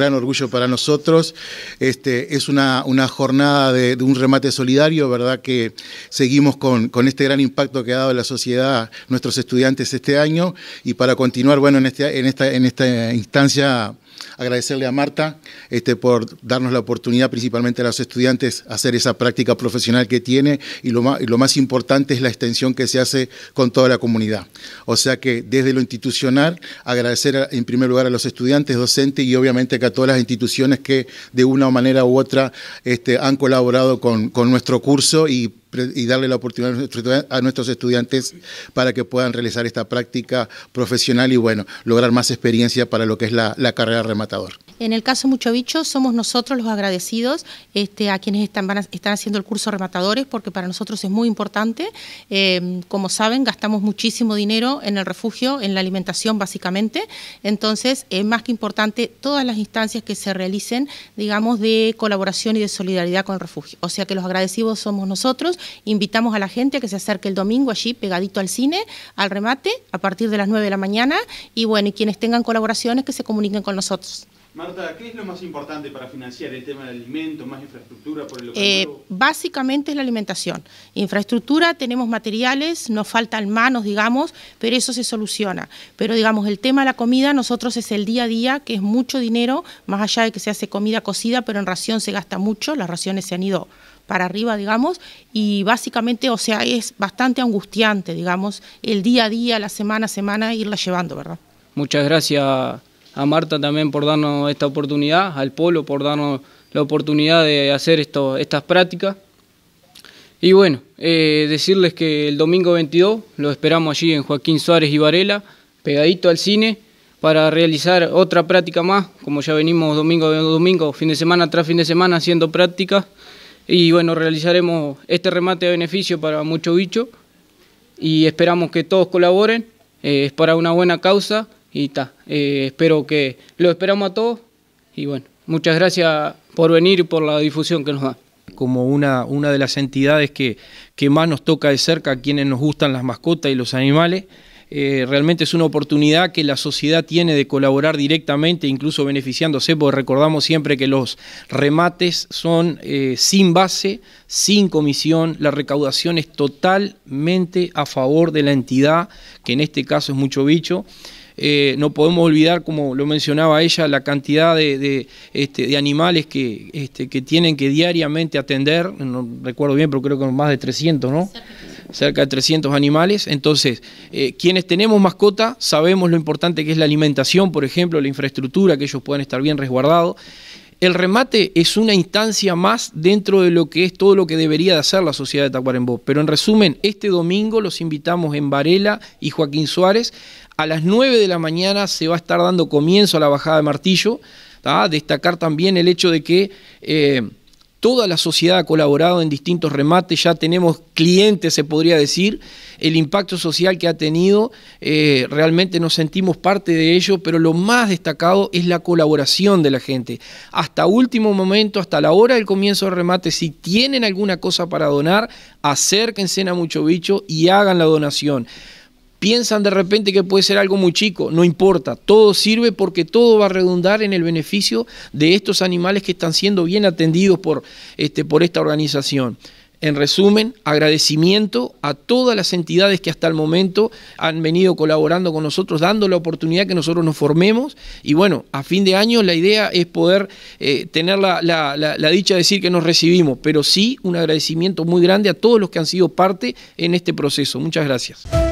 gran orgullo para nosotros. Este, es una, una jornada de, un remate solidario, ¿verdad? Que seguimos con, este gran impacto que ha dado la sociedad, nuestros estudiantes este año, y para continuar, bueno, en, este, en, esta, en esta instancia Agradecerle a Marta este, por darnos la oportunidad, principalmente a los estudiantes, hacer esa práctica profesional que tiene y lo, más, lo más importante es la extensión que se hace con toda la comunidad. O sea que desde lo institucional, agradecer en primer lugar a los estudiantes, docentes y obviamente a todas las instituciones que de una manera u otra este, han colaborado con, con nuestro curso y y darle la oportunidad a nuestros estudiantes para que puedan realizar esta práctica profesional y bueno, lograr más experiencia para lo que es la, la carrera rematador. En el caso Mucho Bicho, somos nosotros los agradecidos este, a quienes están, están haciendo el curso rematadores, porque para nosotros es muy importante. Eh, como saben, gastamos muchísimo dinero en el refugio, en la alimentación básicamente. Entonces, es más que importante todas las instancias que se realicen, digamos, de colaboración y de solidaridad con el refugio. O sea que los agradecidos somos nosotros, invitamos a la gente a que se acerque el domingo allí pegadito al cine, al remate, a partir de las 9 de la mañana, y bueno, y quienes tengan colaboraciones que se comuniquen con nosotros. Marta, ¿qué es lo más importante para financiar el tema de alimentos, más infraestructura por el eh, Básicamente es la alimentación. Infraestructura, tenemos materiales, nos faltan manos, digamos, pero eso se soluciona. Pero digamos, el tema de la comida, nosotros es el día a día, que es mucho dinero, más allá de que se hace comida cocida, pero en ración se gasta mucho, las raciones se han ido para arriba, digamos, y básicamente, o sea, es bastante angustiante, digamos, el día a día, la semana a semana, irla llevando, ¿verdad? Muchas gracias a Marta también por darnos esta oportunidad, al Polo por darnos la oportunidad de hacer esto, estas prácticas. Y bueno, eh, decirles que el domingo 22 lo esperamos allí en Joaquín Suárez y Varela, pegadito al cine, para realizar otra práctica más, como ya venimos domingo domingo, fin de semana tras fin de semana haciendo prácticas. Y bueno, realizaremos este remate de beneficio para mucho bicho y esperamos que todos colaboren, eh, es para una buena causa y está. Eh, espero que lo esperamos a todos y bueno, muchas gracias por venir y por la difusión que nos da. Como una, una de las entidades que, que más nos toca de cerca a quienes nos gustan las mascotas y los animales, eh, realmente es una oportunidad que la sociedad tiene de colaborar directamente, incluso beneficiándose, porque recordamos siempre que los remates son eh, sin base, sin comisión, la recaudación es totalmente a favor de la entidad, que en este caso es mucho bicho. Eh, no podemos olvidar, como lo mencionaba ella, la cantidad de, este, animales este, que, tienen que diariamente atender, no recuerdo bien, pero creo que más de 300, ¿no? Cerca de 300 animales. Entonces, eh, quienes tenemos mascota sabemos lo importante que es la alimentación, por ejemplo, la infraestructura, que ellos puedan estar bien resguardados. El remate es una instancia más dentro de lo que es todo lo que debería de hacer la sociedad de Tacuarembó. Pero en resumen, este domingo los invitamos en Varela y Joaquín Suárez. A las 9 de la mañana se va a estar dando comienzo a la bajada de martillo. Destacar también el hecho de que... Eh, toda la sociedad ha colaborado en distintos remates, ya tenemos clientes, se podría decir, el impacto social que ha tenido, eh, realmente nos sentimos parte de ello, pero lo más destacado es la colaboración de la gente. Hasta último momento, hasta la hora del comienzo del remate, si tienen alguna cosa para donar, acérquense a Mucho Bicho y hagan la donación piensan de repente que puede ser algo muy chico, no importa, todo sirve porque todo va a redundar en el beneficio de estos animales que están siendo bien atendidos por, este, por esta organización. En resumen, agradecimiento a todas las entidades que hasta el momento han venido colaborando con nosotros, dando la oportunidad que nosotros nos formemos. Y bueno, a fin de año la idea es poder eh, tener la, dicha de decir que nos recibimos, pero sí un agradecimiento muy grande a todos los que han sido parte en este proceso. Muchas gracias.